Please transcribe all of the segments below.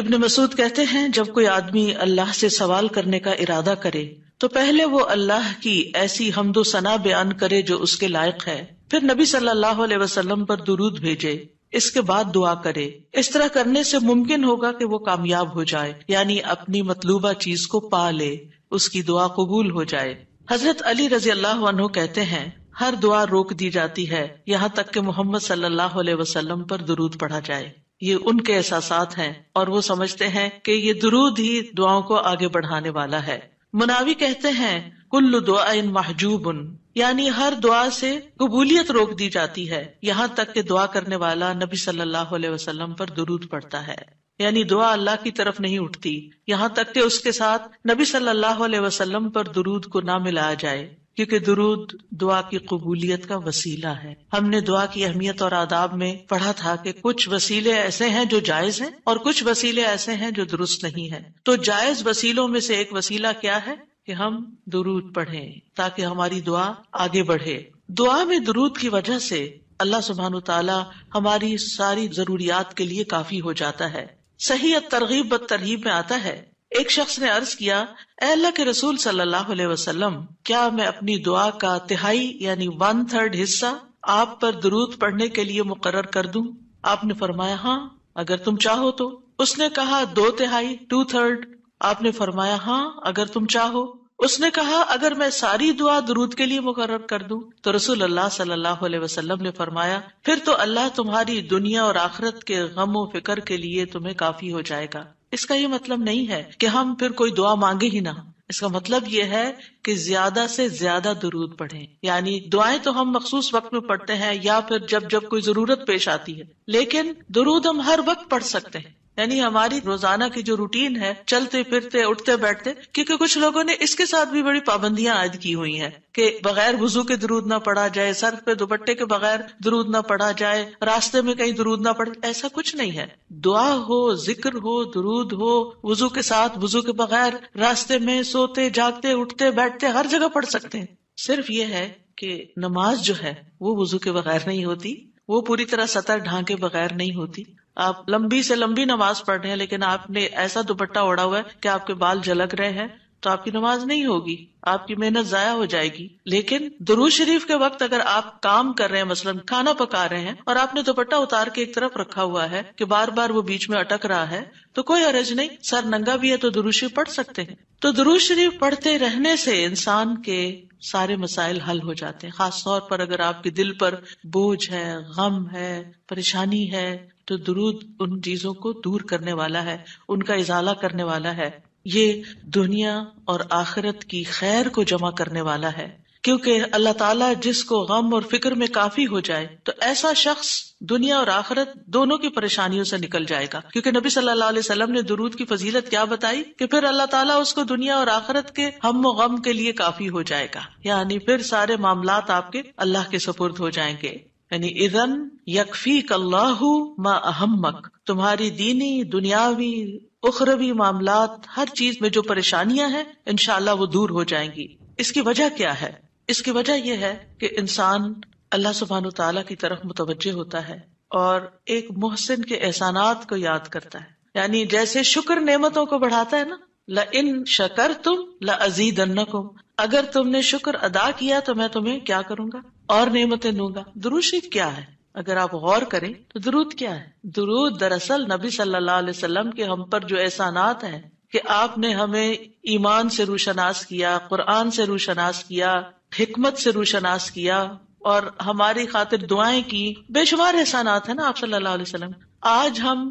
इब्न मसूद कहते हैं जब कोई आदमी अल्लाह से सवाल करने का इरादा करे तो पहले वो अल्लाह की ऐसी हमदो सना बयान करे जो उसके लायक है फिर नबी सल्लल्लाहु अलैहि वसल्लम पर दुरूद भेजे इसके बाद दुआ करे इस तरह करने से मुमकिन होगा कि वो कामयाब हो जाए यानी अपनी मतलूबा चीज को पा ले उसकी दुआ कबूल हो जाए हजरत अली रजी अल्लाह कहते हैं हर दुआ रोक दी जाती है यहाँ तक कि मोहम्मद सल्लल्लाहु अलैहि वसल्लम पर दुरूद पढ़ा जाए ये उनके एहसास हैं और वो समझते हैं कि ये दुरूद ही दुआओं को आगे बढ़ाने वाला है मुनावी कहते हैं कुल्लु दुआ इन उन यानी हर दुआ से कबूलियत रोक दी जाती है यहाँ तक कि दुआ करने वाला नबी सल्लल्लाहु अलैहि वसल्लम पर दुरूद पड़ता है यानी दुआ अल्लाह की तरफ नहीं उठती यहाँ तक कि उसके साथ नबी सल्लल्लाहु अलैहि वसल्लम पर दुरूद को ना मिलाया जाए क्योंकि दुरूद दुआ की कबूलियत का वसीला है हमने दुआ की अहमियत और आदाब में पढ़ा था कि कुछ वसीले ऐसे हैं जो जायज हैं और कुछ वसीले ऐसे हैं जो दुरुस्त नहीं है तो जायज वसीलों में से एक वसीला क्या है कि हम दुरूद पढ़ें ताकि हमारी दुआ आगे बढ़े दुआ में दुरूद की वजह से अल्लाह सुबहान तला हमारी सारी जरूरियात के लिए काफी हो जाता है सही तरगीब बद तरहीब में आता है एक शख्स ने अर्ज किया अल्लाह के रसूल सल्लल्लाहु अलैहि वसल्लम क्या मैं अपनी दुआ का तिहाई यानी वन थर्ड हिस्सा आप पर दरूद पढ़ने के लिए मुकर कर दूं आपने फरमाया हाँ अगर तुम चाहो तो उसने कहा दो तिहाई टू थर्ड आपने फरमाया हाँ अगर तुम चाहो उसने कहा अगर मैं सारी दुआ दरूद के लिए मुकर कर दूं तो रसूल अल्लाह सल्लल्लाहु अलैहि वसल्लम ने फरमाया फिर तो अल्लाह तुम्हारी दुनिया और आखरत के गम व फिक्र के लिए तुम्हें काफी हो जाएगा इसका ये मतलब नहीं है कि हम फिर कोई दुआ मांगे ही ना इसका मतलब ये है कि ज्यादा से ज्यादा दुरूद पढ़े यानी दुआएं तो हम मखसूस वक्त में पढ़ते हैं या फिर जब जब कोई जरूरत पेश आती है लेकिन दुरूद हम हर वक्त पढ़ सकते हैं यानी हमारी रोजाना की जो रूटीन है चलते फिरते उठते बैठते क्योंकि कुछ लोगों ने इसके साथ भी बड़ी पाबंदियां आयद की हुई हैं कि बगैर वजू के दरूद ना पड़ा जाए सर पे दुपट्टे के बगैर दरूद ना पड़ा जाए रास्ते में कहीं दरूद ना पड़े ऐसा कुछ नहीं है दुआ हो जिक्र हो दरूद हो वजू के साथ वजू के बगैर रास्ते में सोते जागते उठते बैठते हर जगह पढ़ सकते हैं सिर्फ ये है कि नमाज जो है वो वजू के बगैर नहीं होती वो पूरी तरह सतर ढांके बगैर नहीं होती आप लंबी से लंबी नमाज पढ़ रहे हैं लेकिन आपने ऐसा दुपट्टा ओढ़ा हुआ है कि आपके बाल झलक रहे हैं तो आपकी नमाज नहीं होगी आपकी मेहनत जाया हो जाएगी लेकिन दरूज शरीफ के वक्त अगर आप काम कर रहे हैं मसलन खाना पका रहे हैं और आपने दुपट्टा उतार के एक तरफ रखा हुआ है कि बार बार वो बीच में अटक रहा है तो कोई अरज नहीं सर नंगा भी है तो दरूज शरीफ पढ़ सकते हैं तो दरूज शरीफ पढ़ते रहने से इंसान के सारे मसाइल हल हो जाते हैं खास तौर पर अगर आपके दिल पर बोझ है गम है परेशानी है तो दुरूद उन चीजों को दूर करने वाला है उनका इजाला करने वाला है ये दुनिया और आखिरत की खैर को जमा करने वाला है क्योंकि अल्लाह ताला जिसको गम और फिक्र में काफी हो जाए तो ऐसा शख्स दुनिया और आखरत दोनों की परेशानियों से निकल जाएगा क्योंकि नबी सल्लल्लाहु अलैहि वसल्लम ने दुरूद की फजीलत क्या बताई कि फिर अल्लाह ताला उसको दुनिया और आखरत के हम गम के लिए काफी हो जाएगा यानी फिर सारे मामला आपके अल्लाह के सपुर्द हो जाएंगे यानी इधन यकफी अल्लाह मा अहमक तुम्हारी दीनी दुनियावी उखरवी मामलात हर चीज में जो परेशानियां हैं इनशाला वो दूर हो जाएंगी इसकी वजह क्या है इसकी वजह यह है कि इंसान अल्लाह सुबहान तला की तरफ मुतवजह होता है और एक मोहसिन के एहसानात को याद करता है यानी जैसे शुक्र नेमतों को बढ़ाता है ना ल इन शकर तुम ल अजीदन्नकुम अगर तुमने शुक्र अदा किया तो मैं तुम्हें क्या करूंगा और नियमतें दूंगा दुरूद क्या है अगर आप गौर करें तो दुरूद क्या है दुरूद दरअसल नबी सल्लल्लाहु अलैहि वसल्लम के हम पर जो एहसानात हैं कि आपने हमें ईमान से रूशनास किया कुरान से रूशनास किया हिकमत से रूशनास किया और हमारी खातिर दुआएं की बेशुमार एहसानात है ना आप सल्लल्लाहु अलैहि वसल्लम आज हम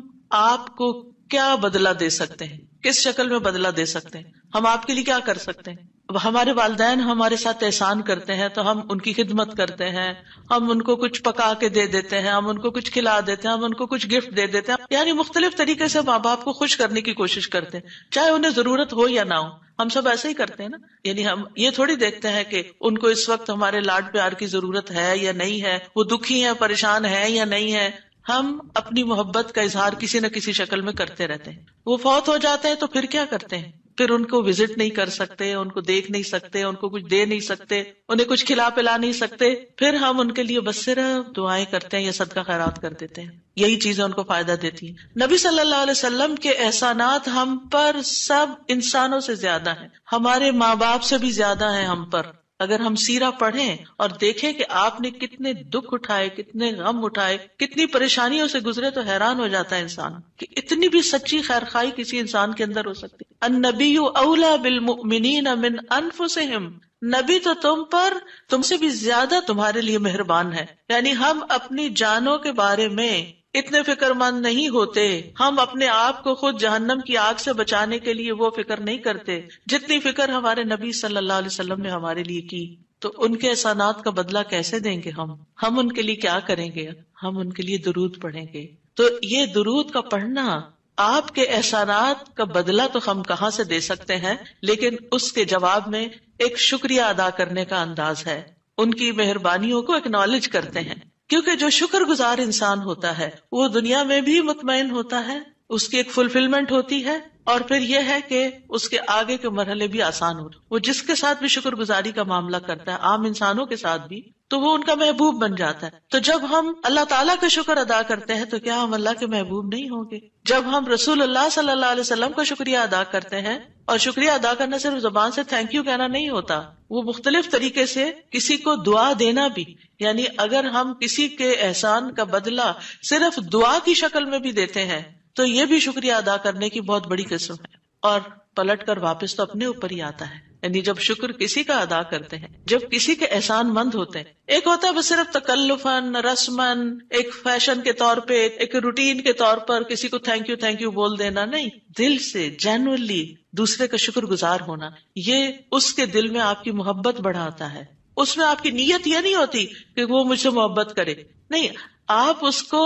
आपको क्या बदला दे सकते हैं किस शक्ल में बदला दे सकते हैं हम आपके लिए क्या कर सकते हैं हमारे वालदेन हमारे साथ एहसान करते हैं तो हम उनकी खिदमत करते हैं हम उनको कुछ पका के दे देते हैं हम उनको कुछ खिला देते हैं हम उनको कुछ गिफ्ट दे देते हैं यानी मुख्तलिफ तरीके से माँ बाप को खुश करने की कोशिश करते हैं चाहे उन्हें जरूरत हो या ना हो हम सब ऐसे ही करते हैं ना यानी हम ये थोड़ी देखते हैं कि उनको इस वक्त हमारे लाड प्यार की जरूरत है या नहीं है वो दुखी है परेशान है या नहीं है हम अपनी मोहब्बत का इजहार किसी न किसी शक्ल में करते रहते हैं वो फौत हो जाते हैं तो फिर क्या करते हैं फिर उनको विजिट नहीं कर सकते उनको देख नहीं सकते उनको कुछ दे नहीं सकते उन्हें कुछ खिला पिला नहीं सकते फिर हम उनके लिए बस सिर्फ दुआएं करते हैं या सदका खैरात कर देते हैं यही चीजें उनको फायदा देती हैं नबी सल्लल्लाहु अलैहि वसल्लम के एहसानात हम पर सब इंसानों से ज्यादा हैं हमारे माँ बाप से भी ज्यादा हैं हम पर अगर हम सीरा पढ़ें और देखें कि आपने कितने दुख उठाए कितने गम उठाए कितनी परेशानियों से गुजरे तो हैरान हो जाता है इंसान कि इतनी भी सच्ची खैर खाई किसी इंसान के अंदर हो सकती अन नबी अवला बिल मिन मिन नबी तो तुम पर तुमसे भी ज्यादा तुम्हारे लिए मेहरबान है यानी हम अपनी जानों के बारे में इतने फिक्रमंद नहीं होते हम अपने आप को खुद जहन्नम की आग से बचाने के लिए वो फिक्र नहीं करते जितनी फिक्र हमारे नबी सल्लल्लाहु अलैहि वसल्लम ने हमारे लिए की तो उनके एहसानात का बदला कैसे देंगे हम हम उनके लिए क्या करेंगे हम उनके लिए दुरूद पढ़ेंगे तो ये दुरूद का पढ़ना आपके एहसानात का बदला तो हम कहाँ से दे सकते हैं लेकिन उसके जवाब में एक शुक्रिया अदा करने का अंदाज है उनकी मेहरबानियों को एक्नॉलेज करते हैं क्योंकि जो शुक्र गुजार इंसान होता है वो दुनिया में भी मुतमिन होता है उसकी एक फुलफिलमेंट होती है और फिर यह है कि उसके आगे के मरहले भी आसान हो वो जिसके साथ भी शुक्रगुजारी का मामला करता है आम इंसानों के साथ भी तो वो उनका महबूब बन जाता है तो जब हम अल्लाह ताला का शुक्र अदा करते हैं तो क्या हम अल्लाह के महबूब नहीं होंगे जब हम रसूल अल्लाह सल्लल्लाहु अलैहि वसल्लम का शुक्रिया अदा करते हैं और शुक्रिया अदा करना सिर्फ जबान से थैंक यू कहना नहीं होता वो मुख्तलिफ तरीके से किसी को दुआ देना भी यानी अगर हम किसी के एहसान का बदला सिर्फ दुआ की शक्ल में भी देते हैं तो ये भी शुक्रिया अदा करने की बहुत बड़ी किस्म है और पलट कर वापस तो अपने ऊपर ही आता है यानी जब शुक्र किसी का अदा करते हैं जब किसी के एहसान मंद होते हैं एक होता है बस सिर्फ तकल्लुफन रस्मन एक फैशन के तौर पे एक रूटीन के तौर पर किसी को थैंक यू थैंक यू बोल देना नहीं दिल से जेनुअनली दूसरे का शुक्रगुजार होना ये उसके दिल में आपकी मोहब्बत बढ़ाता है उसमें आपकी नीयत यह नहीं होती कि वो मुझसे मोहब्बत करे नहीं आप उसको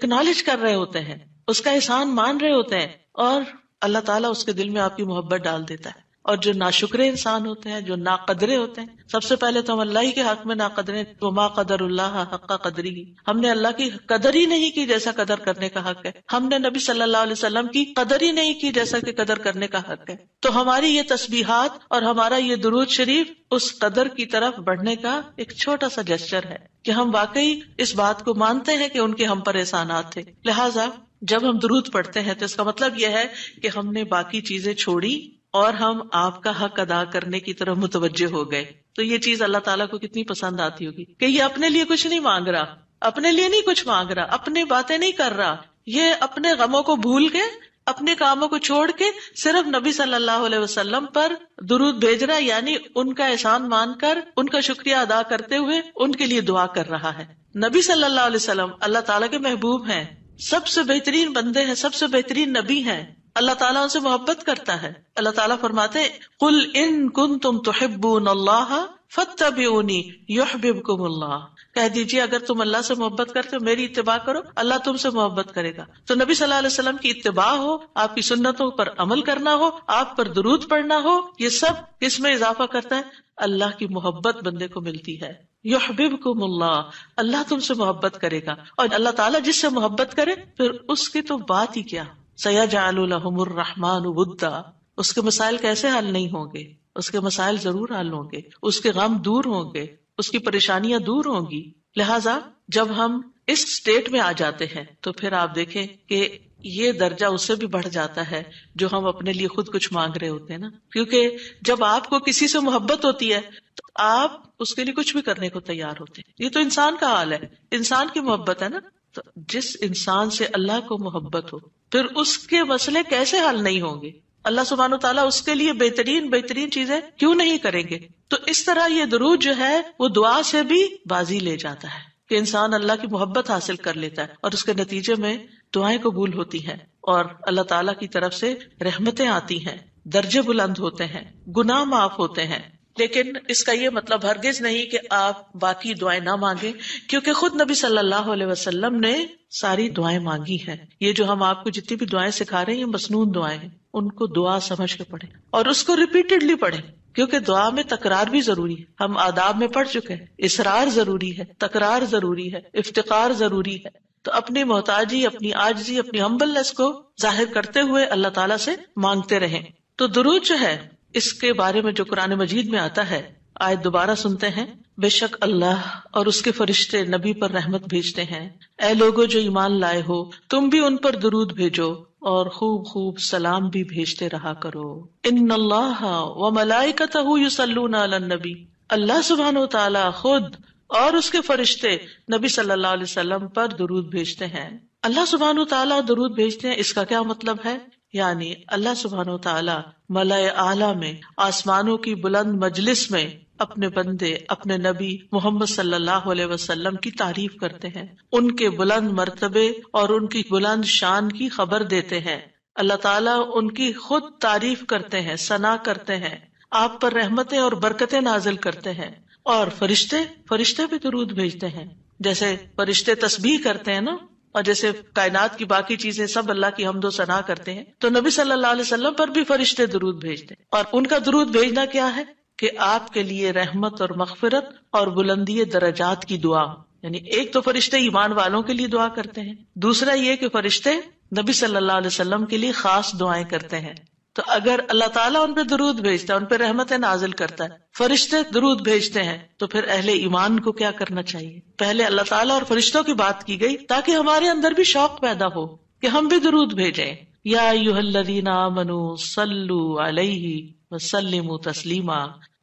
एक्नॉलेज कर रहे होते हैं उसका एहसान मान रहे होते हैं और अल्लाह ताला उसके दिल में आपकी मोहब्बत डाल देता है और जो नाशुक्रे इंसान होते हैं जो ना कदरे होते हैं सबसे पहले तो हम अल्लाह ही के हक में ना कदरे तो माँ कदर अल्लाह हक्का कदरी ही हमने अल्लाह की कदर ही नहीं की जैसा कदर करने का हक है हमने नबी सल्लल्लाहु अलैहि वसल्लम की कदर ही नहीं की जैसा की कदर करने का हक है तो हमारी ये तस्बीहात और हमारा ये दुरूद शरीफ उस कदर की तरफ बढ़ने का एक छोटा सा जेस्चर है की हम वाकई इस बात को मानते हैं की उनके हम पर एहसान थे लिहाजा जब हम दुरूद पढ़ते हैं तो इसका मतलब यह है कि हमने बाकी चीजें छोड़ी और हम आपका हक अदा करने की तरफ मुतवजे हो गए तो ये चीज अल्लाह ताला को कितनी पसंद आती होगी कि ये अपने लिए कुछ नहीं मांग रहा अपने लिए नहीं कुछ मांग रहा अपने बातें नहीं कर रहा ये अपने गमों को भूल के अपने कामों को छोड़ के सिर्फ नबी सल्लल्लाहु अलैहि वसल्लम पर दुरूद भेज रहा यानी उनका एहसान मानकर उनका शुक्रिया अदा करते हुए उनके लिए दुआ कर रहा है नबी सल्लल्लाहु अलैहि वसल्लम अल्लाह ताला के महबूब हैं सबसे बेहतरीन बंदे हैं सबसे बेहतरीन नबी हैं अल्लाह ताला उनसे मोहब्बत करता है अल्लाह ताला फरमाते कुल इन कुन तुम तोहबून अल्लाह फतबनी कह दीजिए अगर तुम अल्लाह से मोहब्बत करते हो मेरी इतबा करो अल्लाह तुमसे मोहब्बत करेगा तो नबी सल्लल्लाहु अलैहि वसल्लम की इतबा हो आपकी सुन्नतों पर अमल करना हो आप पर दुरूद पढ़ना हो ये सब इसमें इजाफा करता है अल्लाह की मोहब्बत बंदे को मिलती है युहबिब अल्लाह तुमसे मोहब्बत करेगा और अल्लाह ताला जिससे मोहब्बत करे फिर उसकी तो बात ही क्या सयाजालहमरहमानुद्दा उसके मसाइल कैसे हल नहीं होंगे उसके मसाइल जरूर हल होंगे उसके गम दूर होंगे उसकी परेशानियां दूर होंगी लिहाजा जब हम इस स्टेट में आ जाते हैं तो फिर आप देखें कि ये दर्जा उससे भी बढ़ जाता है जो हम अपने लिए खुद कुछ मांग रहे होते हैं ना क्योंकि जब आपको किसी से मोहब्बत होती है तो आप उसके लिए कुछ भी करने को तैयार होते हैं ये तो इंसान का हाल है इंसान की मोहब्बत है ना तो जिस इंसान से अल्लाह को मोहब्बत हो फिर उसके मसले कैसे हल नहीं होंगे अल्लाह सुबहान तला उसके लिए बेहतरीन बेहतरीन चीजें क्यों नहीं करेंगे तो इस तरह ये दरूद जो है वो दुआ से भी बाजी ले जाता है कि इंसान अल्लाह की मोहब्बत हासिल कर लेता है और उसके नतीजे में दुआएं कबूल होती है और अल्लाह ताला की तरफ से रहमतें आती हैं दर्जे बुलंद होते हैं गुनाह माफ होते हैं लेकिन इसका ये मतलब हरगिज नहीं कि आप बाकी दुआएं ना मांगे क्योंकि खुद नबी सल्लल्लाहु अलैहि वसल्लम ने सारी दुआएं मांगी हैं ये जो हम आपको जितनी भी दुआएं सिखा रहे हैं ये मसनून दुआएं हैं उनको दुआ समझ के पढ़े और उसको रिपीटेडली पढ़े क्योंकि दुआ में तकरार भी जरूरी है हम आदाब में पढ़ चुके हैं इसरार जरूरी है तकरार जरूरी है इफ्तार जरूरी है तो अपनी मोहताजी अपनी आजजी अपनी हम्बलनेस को जाहिर करते हुए अल्लाह ताला से मांगते रहे तो दुरूद जो है इसके बारे में जो कुरान मजीद में आता है आय दोबारा सुनते हैं बेशक अल्लाह और उसके फरिश्ते नबी पर रहमत भेजते हैं ऐ लोगो जो ईमान लाए हो तुम भी उन पर दरूद भेजो और खूब खूब सलाम भी भेजते रहा करो इन अल्लाह व मलाइकतहु नबी अल्लाह सुबहान तला खुद और उसके फरिश्ते नबी सल्लल्लाहु अलैहि वसल्लम पर दुरूद भेजते हैं अल्लाह सुबहान तला दुरूद भेजते हैं इसका क्या मतलब है यानी अल्लाह सुबहान तला मलय आला में आसमानों की बुलंद मजलिस में अपने बंदे अपने नबी मोहम्मद सल्लल्लाहु अलैहि वसल्लम की तारीफ करते हैं उनके बुलंद मर्तबे और उनकी बुलंद शान की खबर देते हैं अल्लाह ताला उनकी खुद तारीफ करते हैं सना करते हैं आप पर रहमतें और बरकतें नाजिल करते हैं और फरिश्ते फरिश्ते भी दरूद भेजते हैं जैसे फरिश्ते तस्बीह करते हैं ना और जैसे कायनात की बाकी चीजें सब अल्लाह की हमदो सना करते हैं तो नबी सल्लल्लाहु अलैहि वसल्लम पर भी फरिश्ते दरूद भेजते हैं और उनका दुरूद भेजना क्या है कि आपके लिए रहमत और मगफिरत और बुलंदी दराजात की दुआ यानी एक तो फरिश्ते ईमान वालों के लिए दुआ करते हैं दूसरा ये कि फरिश्ते नबी सल्लल्लाहु अलैहि वसल्लम के लिए खास दुआएं करते हैं तो अगर अल्लाह ताला उन पर दरूद भेजता है उन पर रहमत नाजिल करता है फरिश्ते दरूद भेजते हैं तो फिर अहले ईमान को क्या करना चाहिए पहले अल्लाह ताला और फरिश्तों की बात की गई ताकि हमारे अंदर भी शौक पैदा हो कि हम भी दरूद भेजें या युहल्लदीना मनु सल्लू अलैहि वसल्लिमु तस्लीमा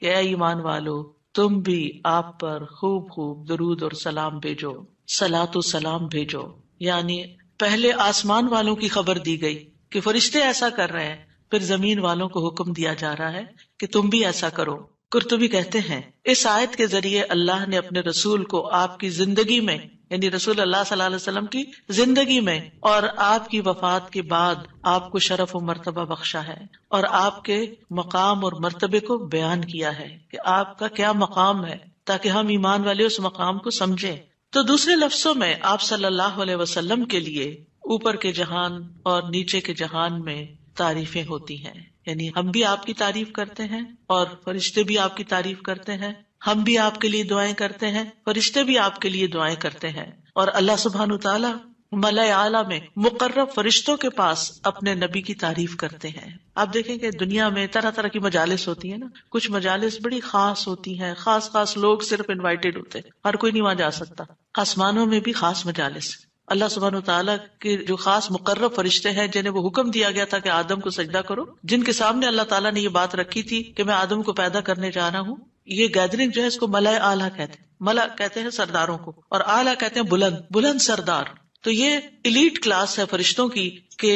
या ईमान वालो तुम भी आप पर खूब खूब दरूद और सलाम भेजो सलातो सलाम भेजो यानी पहले आसमान वालों की खबर दी गई कि फरिश्ते ऐसा कर रहे हैं फिर जमीन वालों को हुक्म दिया जा रहा है कि तुम भी ऐसा करो कुर्तुबी कहते हैं इस आयत के जरिए अल्लाह ने अपने रसूल को आपकी जिंदगी में यानी रसूल अल्लाह सल्लल्लाहु अलैहि वसल्लम की जिंदगी में और आपकी वफात के बाद आपको शरफ और मर्तबा बख्शा है और आपके मकाम और मर्तबे को बयान किया है कि आपका क्या मकाम है ताकि हम ईमान वाले उस मकाम को समझें तो दूसरे लफ्जों में आप सल्लल्लाहु अलैहि वसल्लम के लिए ऊपर के जहान और नीचे के जहान में तारीफे होती हैं यानी हम भी आपकी तारीफ करते हैं और फरिश्ते भी आपकी तारीफ करते हैं हम भी आपके लिए दुआएं करते हैं फरिश्ते भी आपके लिए दुआएं करते हैं और अल्लाह सुबहान तला मलय आला में मुकर्र फरिश्तों के पास अपने नबी की तारीफ करते हैं आप देखें कि दुनिया में तरह तरह की मजालिस होती है ना कुछ मजालिस बड़ी खास होती हैं खास खास लोग सिर्फ इनवाइटेड होते हैं हर कोई नहीं वहां जा सकता आसमानों में भी खास मजालिस अल्लाह सुबहान तला के जो खास मुकर्र फरिश्ते हैं जिन्हें वो हुक्म दिया गया था कि आदम को सजदा करो जिनके सामने अल्लाह तला ने ये बात रखी थी कि मैं आदम को पैदा करने जा रहा हूँ ये गैदरिंग जो है इसको मलाय आला कहते हैं मला कहते हैं सरदारों को और आला कहते हैं बुलंद बुलंद सरदार तो ये इलीट क्लास है फरिश्तों की कि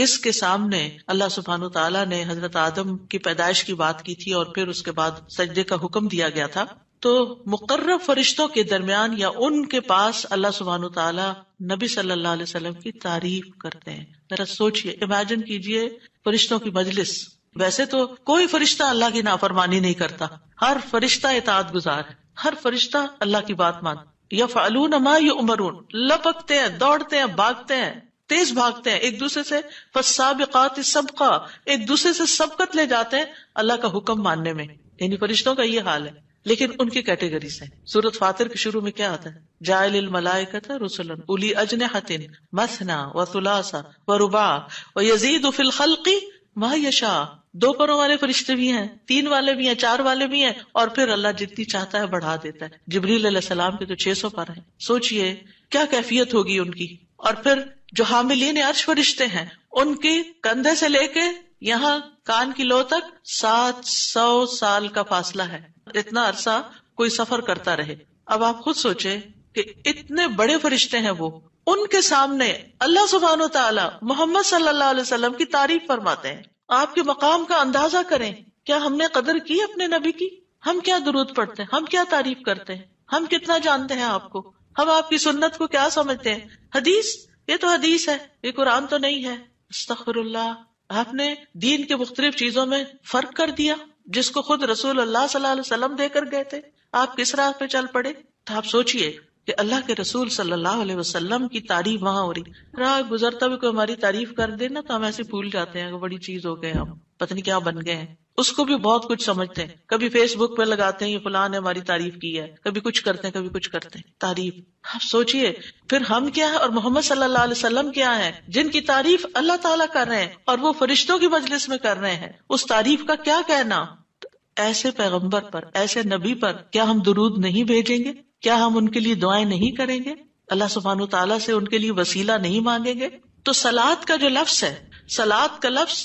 जिसके सामने अल्लाह सुबहान तला ने हजरत आदम की पैदाइश की बात की थी और फिर उसके बाद सजदे का हुक्म दिया गया था तो मुकर्र फरिश्तों के दरमियान या उनके पास अल्लाह सुबहान तला नबी सल्लल्लाहु अलैहि वसल्लम की तारीफ करते हैं जरा सोचिए इमेजिन कीजिए फरिश्तों की मजलिस वैसे तो कोई फरिश्ता अल्लाह की नाफरमानी नहीं करता हर फरिश्ता एताद गुजार है हर फरिश्ता अल्लाह की बात मान या फालून अमा ये उमरून लपकते हैं दौड़ते हैं भागते हैं तेज भागते हैं एक दूसरे से फसाबिकात सबका एक दूसरे से सबकत ले जाते हैं अल्लाह का हुक्म मानने में इन फरिश्तों का ये हाल है लेकिन उनकी कैटेगरी से सूरत फातिर के शुरू में क्या आता है जायल मलाइकत रुसलन उली अजन हतिन मसना व सुलासा व रुबा व यजीद उफिल खलकी मायशा दो परों वाले फरिश्ते भी हैं तीन वाले भी हैं चार वाले भी हैं और फिर अल्लाह जितनी चाहता है बढ़ा देता है जबरील सलाम के तो छह सौ पर है सोचिए क्या कैफियत होगी उनकी और फिर जो हामिलीन अर्श फरिश्ते हैं उनके कंधे से लेके यहाँ कान की लो तक सात सौ साल का फासला है इतना अरसा कोई सफर करता रहे अब आप खुद सोचे कि इतने बड़े फरिश्ते हैं वो उनके सामने अल्लाह सुबहान तला मोहम्मद सल्लाम की तारीफ फरमाते हैं आपके मकाम का अंदाजा करें क्या हमने कदर की अपने नबी की हम क्या दुरुद पढ़ते हैं हम क्या तारीफ करते हैं हम कितना जानते हैं आपको हम आपकी सुन्नत को क्या समझते हैं हदीस ये तो हदीस है ये कुरान तो नहीं है आपने दीन के मुख्तलिफ चीजों में फर्क कर दिया जिसको खुद रसूल अल्लाह सल्लाम देकर गए थे आप किस राह पे चल पड़े तो आप सोचिए कि अल्लाह के रसूल सल्लल्लाहु अलैहि वसल्लम की तारीफ वहां हो रही राह गुजरता भी कोई हमारी तारीफ कर देना तो हम ऐसे भूल जाते हैं बड़ी चीज हो गए हम पता नहीं क्या बन गए हैं उसको भी बहुत कुछ समझते हैं कभी फेसबुक पर लगाते हैं ये फलां ने हमारी तारीफ की है कभी कुछ करते हैं कभी कुछ करते हैं तारीफ आप सोचिए फिर हम क्या है और मोहम्मद सल्लल्लाहु अलैहि वसल्लम क्या है जिनकी तारीफ अल्लाह ताला कर रहे हैं और वो फरिश्तों की मजलिस में कर रहे हैं उस तारीफ का क्या कहना ऐसे पैगम्बर पर ऐसे नबी पर क्या हम दुरूद नहीं भेजेंगे क्या हम उनके लिए दुआएं नहीं करेंगे अल्लाह सुबहान तला से उनके लिए वसीला नहीं मांगेंगे तो सलाद का जो लफ्स है सलाद का लफ्स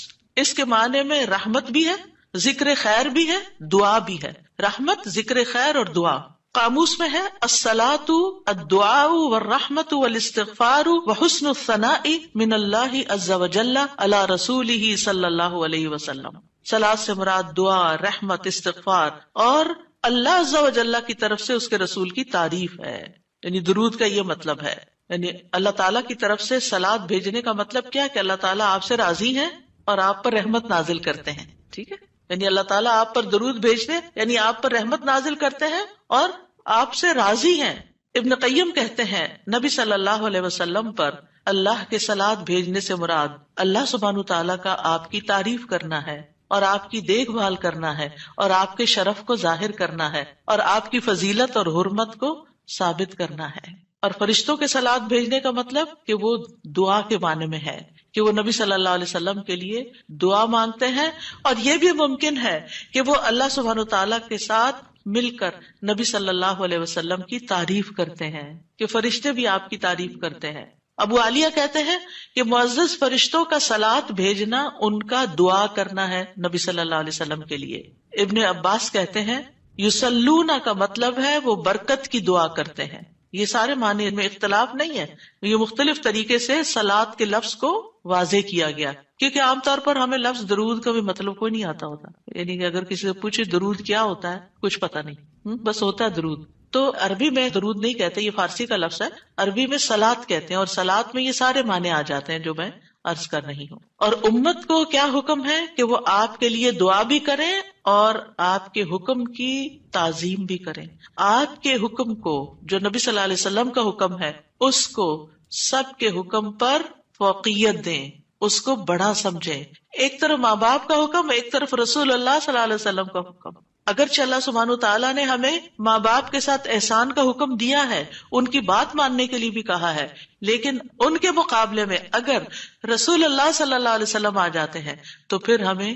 इसके माने में रहमत भी है जिक्र खैर भी है दुआ भी है रहमत जिक्र खैर और दुआ कामूस में है असलातु अद्दुआउ व रहमत वलिस्तफार व हसन सनाई मिन अल्लाह अज्जा अला रसूल ही सल्लल्लाहु अलैहि वसल्लम सलात से मुराद दुआ रहमत इस्तफार और अल्लाह अज्जा की तरफ से उसके रसूल की तारीफ है यानी दरूद का ये मतलब है यानी अल्लाह ताला की तरफ से सलाद भेजने का मतलब क्या है कि अल्लाह ताला आपसे राजी है और आप पर रहमत नाजिल करते हैं ठीक है यानी अल्लाह ताला आप पर दरूद भेजते यानी आप पर रहमत नाजिल करते हैं और आपसे राजी हैं इब्न कईम कहते हैं नबी सल्लल्लाहु अलैहि वसल्लम पर अल्लाह के सलाद भेजने से मुराद अल्लाह सुबहान तला का आपकी तारीफ करना है और आपकी देखभाल करना है और आपके शरफ को जाहिर करना है और आपकी फजीलत और हरमत को साबित करना है और फरिश्तों के सलाद भेजने का मतलब कि वो दुआ के माने में है कि वो नबी सल्लल्लाहु अलैहि वसल्लम के लिए दुआ मांगते हैं और ये भी मुमकिन है कि वो अल्लाह सुबहान तला के साथ मिलकर नबी सल्लल्लाहु अलैहि वसल्लम की तारीफ करते हैं कि फरिश्ते भी आपकी तारीफ करते हैं अबू आलिया कहते हैं कि मुआज फरिश्तों का सलात भेजना उनका दुआ करना है नबी सल्लाह अलैहि के लिए इबन अब्बास कहते हैं युसल्लूना का मतलब है वो बरकत की दुआ करते हैं ये सारे माने में इख्तलाफ नहीं है ये मुख्तलिफ तरीके से सलाद के लफ्ज को वाजे किया गया क्योंकि आमतौर पर हमें लफ्ज दरूद का भी मतलब कोई नहीं आता होता यानी कि अगर किसी को पूछे दरूद क्या होता है कुछ पता नहीं हम्म, बस होता है दरूद तो अरबी में दरूद नहीं कहते ये फारसी का लफ्ज है अरबी में सलाद कहते हैं और सलाद में ये सारे माने आ जाते हैं जो मैं अर्ज कर रही हूँ और उम्मत को क्या हुक्म है कि वो आपके लिए दुआ भी करें और आपके हुक्म की ताजीम भी करें आपके हुक्म को जो नबी सल्लल्लाहु अलैहि वसल्लम का हुक्म है उसको सबके हुक्म पर फोकियत दें उसको बड़ा समझें एक तरफ माँ बाप का हुक्म एक तरफ रसूल अल्लाह सल्लल्लाहु अलैहि वसल्लम का हुक्म अगर अल्लाह सुबहान तला ने हमें माँ बाप के साथ एहसान का हुक्म दिया है उनकी बात मानने के लिए भी कहा है लेकिन उनके मुकाबले में अगर रसूल अल्लाह सल्लल्लाहु आ जाते हैं तो फिर हमें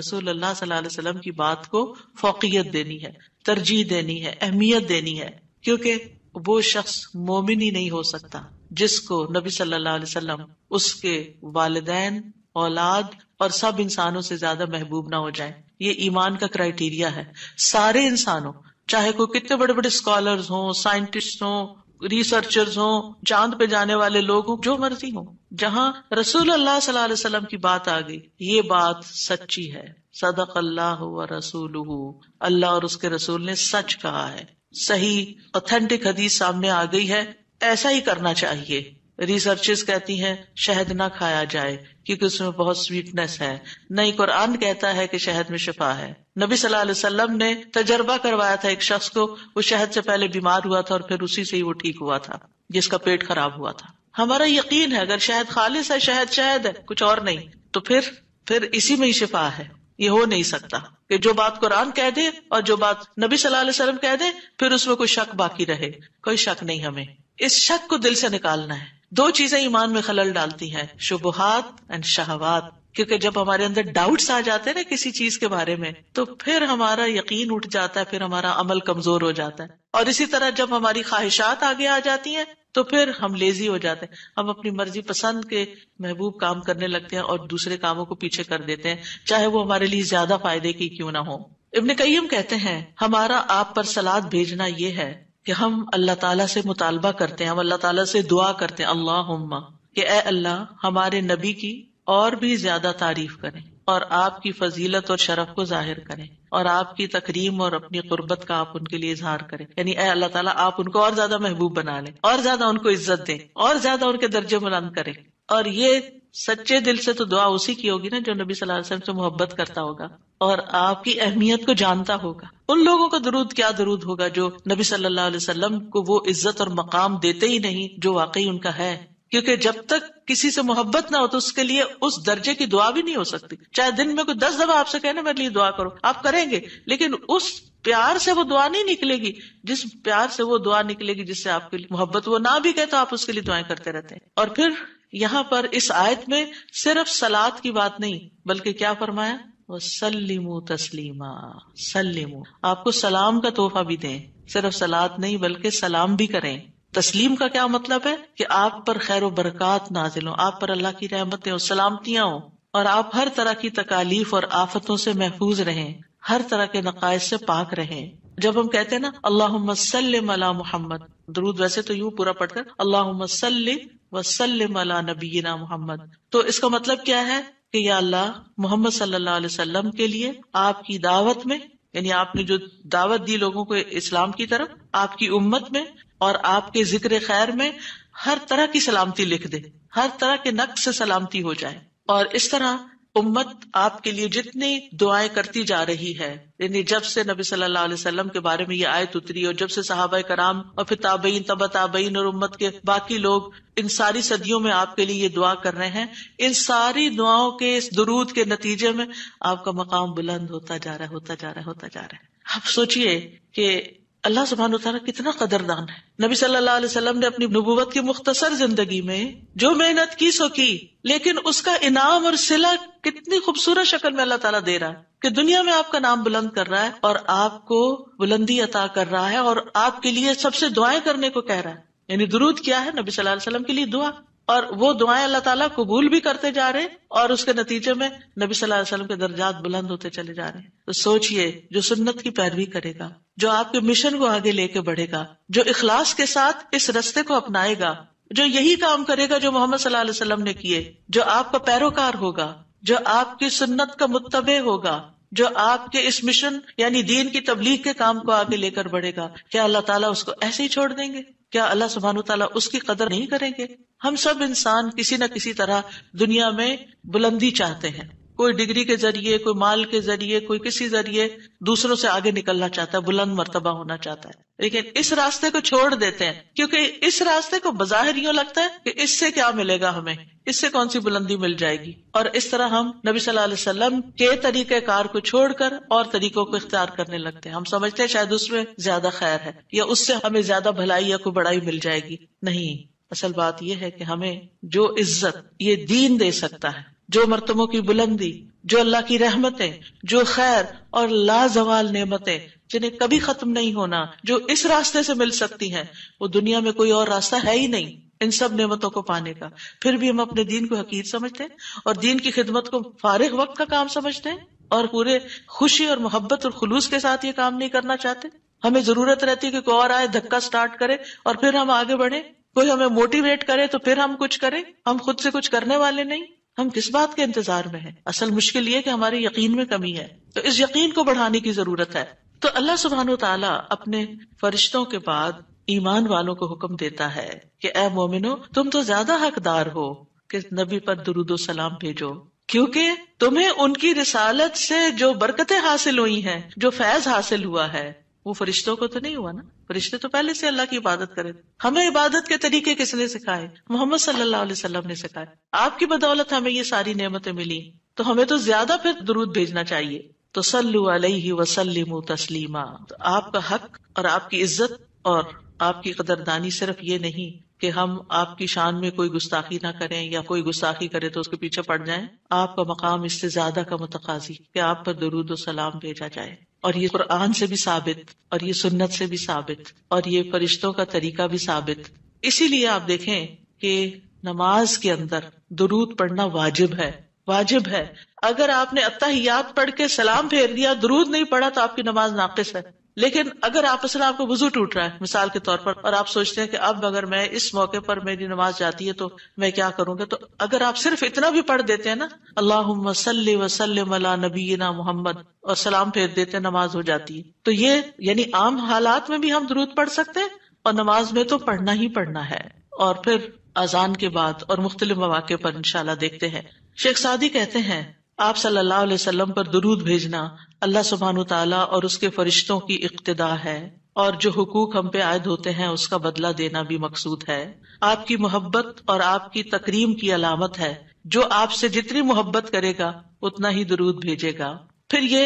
रसूल अल्लाह सल्लल्लाहु की बात को फोकियत देनी है तरजीह देनी है अहमियत देनी है क्योंकि वो शख्स मोमिन ही नहीं हो सकता जिसको नबी सल्लल्लाहु अलैहि वसल्लम उसके वालदेन औलाद और सब इंसानों से ज्यादा महबूब ना हो जाए ये ईमान का क्राइटेरिया है सारे इंसानों चाहे कोई कितने बड़े बड़े स्कॉलर्स हों साइंटिस्ट हों रिसर्चर्स हों चांद पे जाने वाले लोग जो मर्जी हों जहां रसूल अल्लाह सल्लल्लाहु अलैहि वसल्लम की बात आ गई ये बात सच्ची है सदक अल्लाह व रसूल अल्लाह और उसके रसूल ने सच कहा है सही ऑथेंटिक हदीस सामने आ गई है ऐसा ही करना चाहिए रिसर्चेस कहती हैं शहद ना खाया जाए क्योंकि उसमें बहुत स्वीटनेस है नई कुरान कहता है कि शहद में शिफा है नबी सल्लल्लाहु अलैहि वसल्लम ने तजर्बा करवाया था एक शख्स को वो शहद से पहले बीमार हुआ था और फिर उसी से ही वो ठीक हुआ था जिसका पेट खराब हुआ था हमारा यकीन है अगर शहद खालिश है शहद शहद है कुछ और नहीं तो फिर फिर इसी में ही शिफा है ये हो नहीं सकता कि जो बात कुरान कह दे और जो बात नबी सल्लल्लाहु अलैहि वसल्लम कह दे फिर उसमें कोई शक बाकी रहे कोई शक नहीं हमें इस शक को दिल से निकालना है दो चीजें ईमान में खलल डालती हैं शुबहात एंड शहवात क्योंकि जब हमारे अंदर डाउट्स आ जाते हैं ना किसी चीज के बारे में तो फिर हमारा यकीन उठ जाता है फिर हमारा अमल कमजोर हो जाता है और इसी तरह जब हमारी ख्वाहिशात आगे आ जाती हैं तो फिर हम लेजी हो जाते हैं हम अपनी मर्जी पसंद के महबूब काम करने लगते हैं और दूसरे कामों को पीछे कर देते हैं चाहे वो हमारे लिए ज्यादा फायदे की क्यों ना हो इबन कईम कहते हैं हमारा आप पर सलाद भेजना ये है कि हम अल्लाह ताला से मुतालबा करते हैं हम अल्लाह ताला से दुआ करते हैं अल्लाह कि ए अल्लाह हमारे नबी की और भी ज्यादा तारीफ करें और आपकी फजीलत और शरफ को जाहिर करें और आपकी तकरीम और अपनी गुर्बत का आप उनके लिए इजहार करें यानी ए अल्लाह ताला आप उनको और ज्यादा महबूब बना लें और ज्यादा उनको इज्जत दें और ज्यादा उनके दर्जे बुलंद करें और ये सच्चे दिल से तो दुआ उसी की होगी ना जो नबी सल्लल्लाहु अलैहि वसल्लम से मोहब्बत करता होगा और आपकी अहमियत को जानता होगा उन लोगों का दरूद क्या दरूद होगा जो नबी सल्लल्लाहु अलैहि वसल्लम को वो इज्जत और मकाम देते ही नहीं जो वाकई उनका है क्योंकि जब तक किसी से मोहब्बत ना हो तो उसके लिए उस दर्जे की दुआ भी नहीं हो सकती चाहे दिन में कोई दस दफा आपसे कहने मेरे लिए दुआ करो आप करेंगे लेकिन उस प्यार से वो दुआ नहीं निकलेगी जिस प्यार से वो दुआ निकलेगी जिससे आपके लिए मोहब्बत वो ना भी कहे तो आप उसके लिए दुआएं करते रहते हैं और फिर यहाँ पर इस आयत में सिर्फ सलाद की बात नहीं बल्कि क्या फरमाया सलीमो तस्लिमा सलीमो आपको सलाम का तोहफा भी दें सिर्फ सलाद नहीं बल्कि सलाम भी करें तस्लीम का क्या मतलब है कि आप पर खैर बरकत नाजिल हो आप पर अल्लाह की रहमतें हो सलामतियां हो और आप हर तरह की तकालीफ और आफतों से महफूज रहें हर तरह के नकाय से पाक रहें जब हम कहते हैं ना अल्लाह सल्लिम अला मोहम्मद दरूद वैसे तो यूं पूरा पढ़कर अल्लाह सल्लिम वसलम अला नबीना मोहम्मद तो इसका मतलब क्या है कि या अल्लाह मोहम्मद सल्लल्लाहु अलैहि वसल्लम के लिए आपकी दावत में यानी आपने जो दावत दी लोगों को इस्लाम की तरफ आपकी उम्मत में और आपके जिक्र खैर में हर तरह की सलामती लिख दे हर तरह के नक्श से सलामती हो जाए और इस तरह उम्मत आपके लिए जितनी दुआएं करती जा रही है यानी जब से नबी सल्लल्लाहु अलैहि वसल्लम के बारे में ये आयत उतरी और जब से सहाबा कराम और फिर ताबईन तब ताबईन और उम्मत के बाकी लोग इन सारी सदियों में आपके लिए ये दुआ कर रहे हैं इन सारी दुआओं के इस दुरूद के नतीजे में आपका मकाम बुलंद होता जा रहा होता जा रहा होता जा रहा है आप सोचिए कि अल्लाह सुबहान तला कितना कदरदान है नबी सल्लल्लाहु अलैहि वसल्लम ने अपनी नबूवत की मुख्तसर जिंदगी में जो मेहनत की सो की लेकिन उसका इनाम और सिला कितनी खूबसूरत शक्ल में अल्लाह ताला दे रहा है कि दुनिया में आपका नाम बुलंद कर रहा है और आपको बुलंदी अता कर रहा है और आपके लिए सबसे दुआएं करने को कह रहा है यानी दरूद क्या है नबी सल्लल्लाहु अलैहि वसल्लम के लिए दुआ और वो दुआएं अल्लाह ताला कबूल भी करते जा रहे और उसके नतीजे में नबी सल्लल्लाहु अलैहि वसल्लम के दर्जात बुलंद होते चले जा रहे हैं तो सोचिए जो सुन्नत की पैरवी करेगा जो आपके मिशन को आगे लेके बढ़ेगा जो इखलास के साथ इस रस्ते को अपनाएगा जो यही काम करेगा जो मोहम्मद सल्लल्लाहु अलैहि वसल्लम ने किए जो आपका पैरोकार होगा जो आपकी सुन्नत का मुतबे होगा जो आपके इस मिशन यानी दीन की तबलीग के काम को आगे लेकर बढ़ेगा क्या अल्लाह ताला उसको ऐसे ही छोड़ देंगे क्या अल्लाह सुबहान तला उसकी कदर नहीं करेंगे हम सब इंसान किसी न किसी तरह दुनिया में बुलंदी चाहते हैं कोई डिग्री के जरिए कोई माल के जरिए कोई किसी जरिए दूसरों से आगे निकलना चाहता है बुलंद मरतबा होना चाहता है लेकिन इस रास्ते को छोड़ देते हैं क्योंकि इस रास्ते को बाहर यूँ लगता है कि इससे क्या मिलेगा हमें इससे कौन सी बुलंदी मिल जाएगी और इस तरह हम नबी सल्लल्लाहु के तरीके कार को छोड़कर और तरीकों को इख्तियार करने लगते हैं हम समझते हैं शायद उसमें ज्यादा खैर है या उससे हमें ज्यादा भलाई या कोई बड़ाई मिल जाएगी नहीं असल बात यह है कि हमें जो इज्जत ये दीन दे सकता है जो मरतबों की बुलंदी जो अल्लाह की रहमतें जो खैर और लाजवाल नेमतें जिन्हें कभी खत्म नहीं होना जो इस रास्ते से मिल सकती हैं वो दुनिया में कोई और रास्ता है ही नहीं इन सब नेमतों को पाने का फिर भी हम अपने दीन को हकीर समझते हैं और दीन की खिदमत को फारिग वक्त का काम समझते हैं और पूरे खुशी और मोहब्बत और खुलूस के साथ ये काम नहीं करना चाहते हमें जरूरत रहती है कि कोई और आए धक्का स्टार्ट करे और फिर हम आगे बढ़े कोई हमें मोटिवेट करे तो फिर हम कुछ करें हम खुद से कुछ करने वाले नहीं हम किस बात के इंतजार में हैं असल मुश्किल ये कि हमारे यकीन में कमी है तो इस यकीन को बढ़ाने की जरूरत है तो अल्लाह सुबहान तला अपने फरिश्तों के बाद ईमान वालों को हुक्म देता है कि ए मोमिनो तुम तो ज्यादा हकदार हो कि नबी पर दरुदो सलाम भेजो क्योंकि तुम्हें उनकी रिसालत से जो बरकतें हासिल हुई हैं जो फैज हासिल हुआ है वो फरिश्तों को तो नहीं हुआ ना फरिश्ते तो पहले से अल्लाह की इबादत करे हमें इबादत के तरीके किसने सिखाए मोहम्मद सल्लल्लाहु अलैहि वसल्लम ने सिखाए आपकी बदौलत हमें ये सारी नेमतें मिली तो हमें तो ज्यादा फिर दरूद भेजना चाहिए तो सल्लु अलैहि वसल्लिम तस्लीमा तो आपका हक और आपकी इज्जत और आपकी कदरदानी सिर्फ ये नहीं कि हम आपकी शान में कोई गुस्ताखी ना करें या कोई गुस्ताखी करे तो उसके पीछे पड़ जाएं आपका मकाम इससे ज्यादा का मुतकाजी कि आप पर दरूद सलाम भेजा जाए और ये कुरान से भी साबित और ये सुन्नत से भी साबित और ये फरिश्तों का तरीका भी साबित इसीलिए आप देखें कि नमाज के अंदर दरूद पढ़ना वाजिब है वाजिब है अगर आपने अत्ताहियात पढ़ के सलाम फेर दिया दरूद नहीं पढ़ा तो आपकी नमाज नाकिस है लेकिन अगर आप असल आपको वजू टूट रहा है मिसाल के तौर पर और आप सोचते हैं कि अब अगर मैं इस मौके पर मेरी नमाज जाती है तो मैं क्या करूंगा तो अगर आप सिर्फ इतना भी पढ़ देते हैं ना अल्लाह वसल वसलम नबीना मोहम्मद और सलाम फेर देते हैं नमाज हो जाती है तो ये यानी आम हालात में भी हम दरूद पढ़ सकते हैं और नमाज में तो पढ़ना ही पढ़ना है और फिर अजान के बाद और मुख्तलि मौाक़े पर इंशाला देखते हैं शेख सादी कहते हैं आप सल्लल्लाहु अलैहि वसल्लम पर दुरूद भेजना अल्लाह सुबहान तला और उसके फरिश्तों की इक्तदा है और जो हुकूक हम पे आयद होते हैं उसका बदला देना भी मकसूद है आपकी मोहब्बत और आपकी तकरीम की अलामत है जो आपसे जितनी मोहब्बत करेगा उतना ही दुरूद भेजेगा फिर ये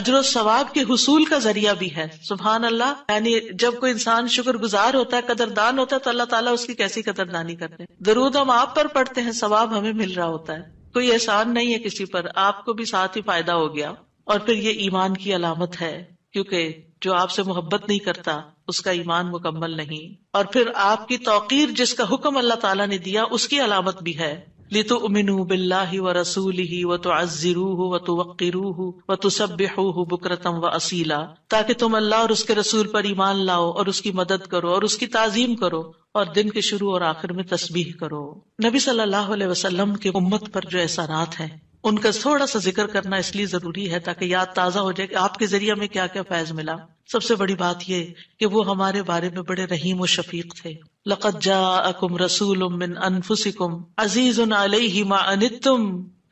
अजर सवाब के हसूल का जरिया भी है सुबहान अल्लाह यानी जब कोई इंसान शुक्र गुजार होता है कदरदान होता है तो अल्लाह ताला उसकी कैसी कदरदानी करते हैं दरूद हम आप पर पढ़ते हैं सवाब हमें मिल रहा होता है कोई तो एहसान नहीं है किसी पर आपको भी साथ ही फायदा हो गया और फिर ये ईमान की अलामत है क्योंकि जो आपसे मोहब्बत नहीं करता उसका ईमान मुकम्मल नहीं और फिर आपकी तोकीर जिसका हुक्म अल्लाह ताला ने दिया उसकी अलामत भी है लितु उमिनु बिल्लाहि व रसूलिही व तो अजिरूह व तो वक्रूह व तो सब्बेहूह बुकरतम व असीला ताकि तुम अल्लाह और उसके रसूल पर ईमान लाओ और उसकी मदद करो और उसकी ताजीम करो और दिन के शुरू और आखिर में तस्बीह करो नबी सल्लल्लाहु अलैहि वसल्लम के उम्मत पर जो ऐसा रात है उनका थोड़ा सा जिक्र करना इसलिए जरूरी है ताकि याद ताजा हो जाए कि आपके जरिए हमें क्या क्या फैज मिला सबसे बड़ी बात यह कि वो हमारे बारे में बड़े रहीम व शफीक थे लकत जा अकुम रसूल अनफुसिकुम अजीज उन मा अनितुम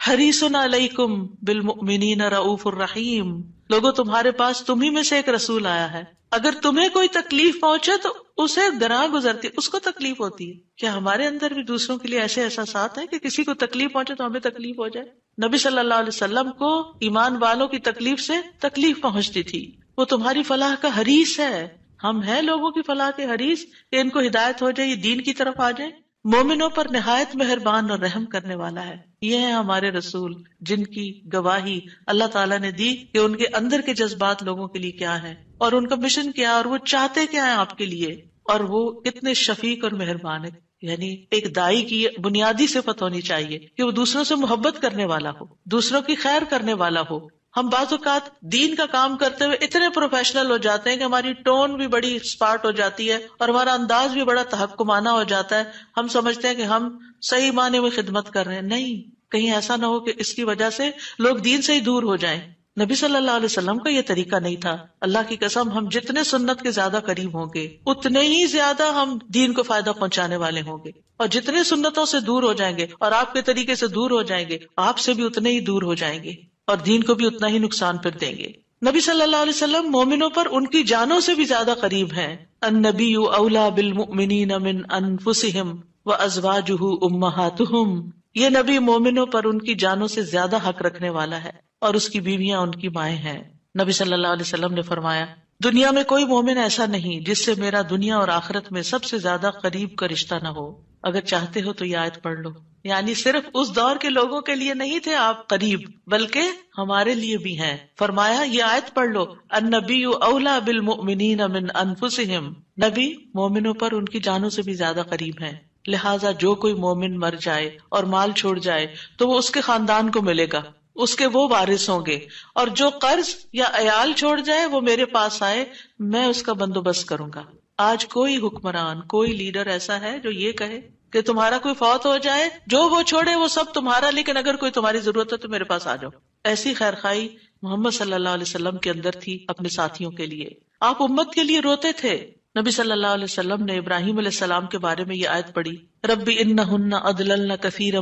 हरीसन अलैकुम बिल मुमिनीन रऊफुर रहीम लोगों तुम्हारे पास तुम्ही में से एक रसूल आया है अगर तुम्हें कोई तकलीफ पहुंचे तो उसे दरा गुजरती उसको तकलीफ होती है क्या हमारे अंदर भी दूसरों के लिए ऐसे एहसास है कि किसी को तकलीफ पहुंचे तो हमें तकलीफ हो जाए नबी सल्लल्लाहु अलैहि वसल्लम को ईमान वालों की तकलीफ से तकलीफ पहुंचती थी वो तुम्हारी फलाह का हरीस है हम हैं लोगों की फलाह के हरीस कि इनको हिदायत हो जाए ये दीन की तरफ आ जाए मोमिनों पर नहायत मेहरबान और रहम करने वाला है ये हैं हमारे रसूल जिनकी गवाही अल्लाह ताला ने दी कि उनके अंदर के जज्बात लोगों के लिए क्या है और उनका मिशन क्या और वो चाहते क्या है आपके लिए और वो कितने शफीक और मेहरबान है यानी एक दाई की बुनियादी सिफत होनी चाहिए कि वो दूसरों से मोहब्बत करने वाला हो दूसरों की खैर करने वाला हो हम बाजुकात दीन का काम करते हुए इतने प्रोफेशनल हो जाते हैं कि हमारी टोन भी बड़ी स्पार्ट हो जाती है और हमारा अंदाज भी बड़ा तहकुमाना हो जाता है हम समझते हैं कि हम सही माने में खिदमत कर रहे हैं नहीं कहीं ऐसा ना हो कि इसकी वजह से लोग दीन से ही दूर हो जाए नबी सल्लल्लाहु अलैहि वसल्लम का ये तरीका नहीं था अल्लाह की कसम हम जितने सुन्नत के ज्यादा करीब होंगे उतने ही ज्यादा हम दीन को फायदा पहुंचाने वाले होंगे और जितने सुन्नतों से दूर हो जाएंगे और आपके तरीके से दूर हो जाएंगे आपसे भी उतने ही दूर हो जाएंगे और दीन को भी उतना ही नुकसान फिर देंगे नबी सल्लल्लाहु अलैहि वसल्लम मोमिनों पर उनकी जानों से भी ज्यादा करीब हैं अन्नबी अवला बिल मुमिनीन मिन अनफुसिहिम व अजवाजुहु उम्माहातुहुम ये नबी मोमिनों पर उनकी जानों से ज्यादा हक रखने वाला है और उसकी बीवियां उनकी माए हैं नबी सल्लल्लाहु अलैहि वसल्लम ने फरमाया दुनिया में कोई मोमिन ऐसा नहीं जिससे मेरा दुनिया और आखिरत में सबसे ज्यादा करीब का रिश्ता न हो अगर चाहते हो तो ये आयत पढ़ लो यानी सिर्फ उस दौर के लोगों के लिए नहीं थे आप करीब बल्कि हमारे लिए भी हैं फरमाया ये आयत पढ़ लो अनबी अवला बिल मोमिन अमिन अनफुसम नबी मोमिनों पर उनकी जानों से भी ज्यादा करीब है लिहाजा जो कोई मोमिन मर जाए और माल छोड़ जाए तो वो उसके खानदान को मिलेगा उसके वो वारिस होंगे और जो कर्ज या अयाल छोड़ जाए वो मेरे पास आए मैं उसका बंदोबस्त करूंगा आज कोई हुक्मरान कोई लीडर ऐसा है जो ये कहे कि तुम्हारा कोई फौत हो जाए जो वो छोड़े वो सब तुम्हारा लेकिन अगर कोई तुम्हारी जरूरत है तो मेरे पास आ जाओ ऐसी खैर खाई मोहम्मद सल्लल्लाहु अलैहि वसल्लम के अंदर थी अपने साथियों के लिए आप उम्मत के लिए रोते थे नबी सल्लल्लाहु अलैहि वसल्लम ने इब्राहिम सलाम के बारे में ये आयत पढ़ी रब्बी इन्ना अदलना कसीर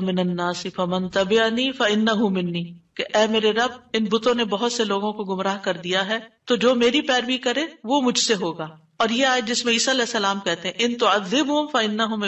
फमन तबियानी फन्ना मिन्नी कि ए मेरे रब इन बुतों ने बहुत से लोगों को गुमराह कर दिया है तो जो मेरी पैरवी करे वो मुझसे होगा और ये आयत जिसमें ईसा सलाम कहते हैं इन तो अजिब हूँ फन्ना हूँ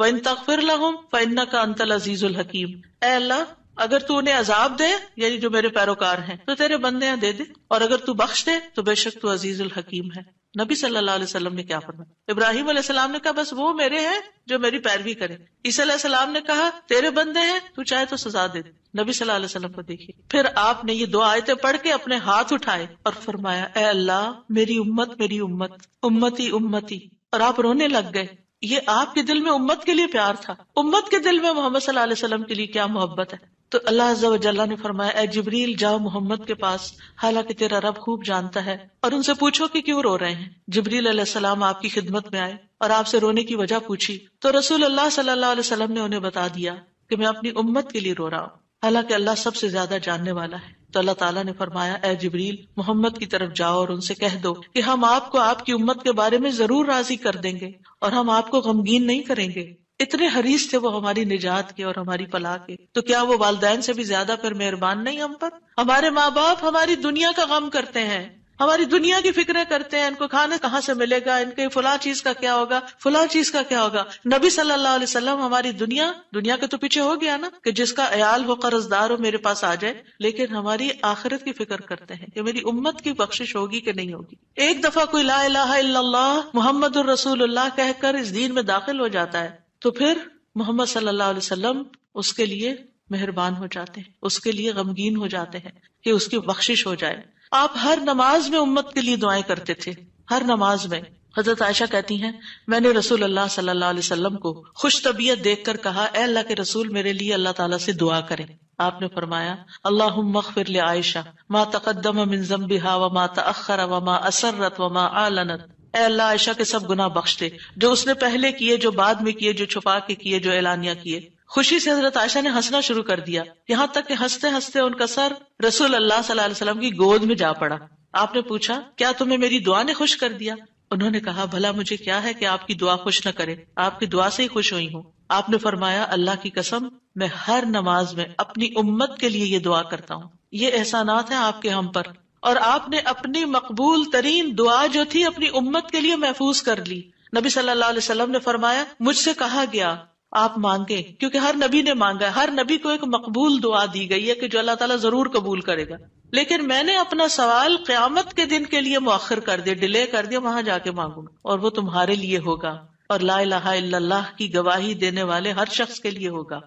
वन तकफिर लगुम फन्ना का अंतल उल हकीम अल्लाह अगर तू उन्हें अजाब दे यानी जो मेरे पैरोकार हैं तो तेरे बंदे दे दे और अगर तू बख्श दे तो बेशक तू उल हकीम है नबी सल्लल्लाहु अलैहि वसल्लम ने क्या फरमाया इब्राहिम अलैहिस्सलाम ने कहा बस वो मेरे हैं जो मेरी पैरवी करें ईसा ने कहा तेरे बंदे हैं तू चाहे तो सजा दे नबी सल्लल्लाहु अलैहि वसल्लम को देखिए फिर आपने ये दो आयतें पढ़ के अपने हाथ उठाए और फरमाया ए अल्लाह मेरी उम्मत मेरी उम्मत उम्मती उम्मती और आप रोने लग गए ये आपके दिल में उम्मत के लिए प्यार था उम्मत के दिल में मोहम्मद सल्लल्लाहु अलैहि वसल्लम के लिए क्या मोहब्बत है तो अल्लाह जल्ला ने फरमाया ए जबरील जाओ मोहम्मद के पास हालांकि तेरा रब खूब जानता है और उनसे पूछो कि क्यों रो रहे हैं जबरील अल्लाम आपकी खिदमत में आए और आपसे रोने की वजह पूछी तो रसूल अल्लाह सल्लाम ने उन्हें बता दिया की मैं अपनी उम्मत के लिए रो रहा हूँ हालांकि अल्लाह सबसे ज्यादा जानने वाला है तो अल्लाह तला ने फरमाया ए जबरील मोहम्मद की तरफ जाओ और उनसे कह दो कि हम आपको आपकी उम्मत के बारे में जरूर राजी कर देंगे और हम आपको गमगीन नहीं करेंगे इतने हरीस थे वो हमारी निजात के और हमारी पला के तो क्या वो वालदेन से भी ज्यादा फिर मेहरबान नहीं हम पर हमारे माँ बाप हमारी दुनिया का गम करते हैं हमारी दुनिया की फिक्र करते हैं इनको खाना कहाँ से मिलेगा इनके फुला चीज का क्या होगा फुला चीज का क्या होगा नबी सल्लल्लाहु अलैहि वसल्लम हमारी दुनिया दुनिया के तो पीछे हो गया ना कि जिसका अयाल वो कर्जदार हो मेरे पास आ जाए लेकिन हमारी आखिरत की फिक्र करते हैं कि मेरी उम्मत की बख्शिश होगी कि नहीं होगी एक दफा कोई ला मोहम्मद रसूलुल्लाह कहकर इस दीन में दाखिल हो जाता है तो फिर मोहम्मद सल्लल्लाहु अलैहि वसल्लम उसके लिए मेहरबान हो जाते हैं उसके लिए गमगीन हो जाते हैं कि उसकी बख्शिश हो जाए आप हर नमाज में उम्मत के लिए दुआएं करते थे हर नमाज में हजरत आयशा कहती हैं मैंने रसूल अल्लाह सल्लल्लाहु अलैहि वसल्लम को खुश तबीयत देखकर कहा अल्लाह के रसूल मेरे लिए अल्लाह ताला से दुआ करें आपने फरमाया अल्लाह मखफिर आयशा मा तकदम मिन जम्बिहा व मा तअखर व मा असरत व मा आलनत ए अल्लाह आयशा के सब गुनाह बख्श दे जो उसने पहले किए जो बाद में किए जो छुपा के किए जो ऐलानिया किए खुशी से हजरत आयशा ने हंसना शुरू कर दिया यहाँ तक कि हंसते हंसते उनका सर रसूल अल्लाह सल्लल्लाहु की गोद में जा पड़ा आपने पूछा क्या तुम्हें मेरी दुआ ने खुश कर दिया उन्होंने कहा भला मुझे क्या है कि आपकी दुआ खुश न करे आपकी दुआ से ही खुश हुई हूँ आपने फरमाया अल्लाह की कसम मैं हर नमाज में अपनी उम्मत के लिए ये दुआ करता हूँ ये एहसानात है आपके हम पर और आपने अपनी मकबूल तरीन दुआ जो थी अपनी उम्मत के लिए महफूज कर ली नबी सल्लल्लाहु अलैहि वसल्लम ने फरमाया मुझसे कहा गया आप मांगे क्योंकि हर नबी ने मांगा है हर नबी को एक मकबूल दुआ दी गई है कि जो अल्लाह ताला जरूर कबूल करेगा लेकिन मैंने अपना सवाल क्यामत के दिन के लिए मौखर कर दिया डिले कर दिया वहां जाके मांगूंगा और वो तुम्हारे लिए होगा और ला इलाहा इल्लल्लाह की गवाही देने वाले हर शख्स के लिए होगा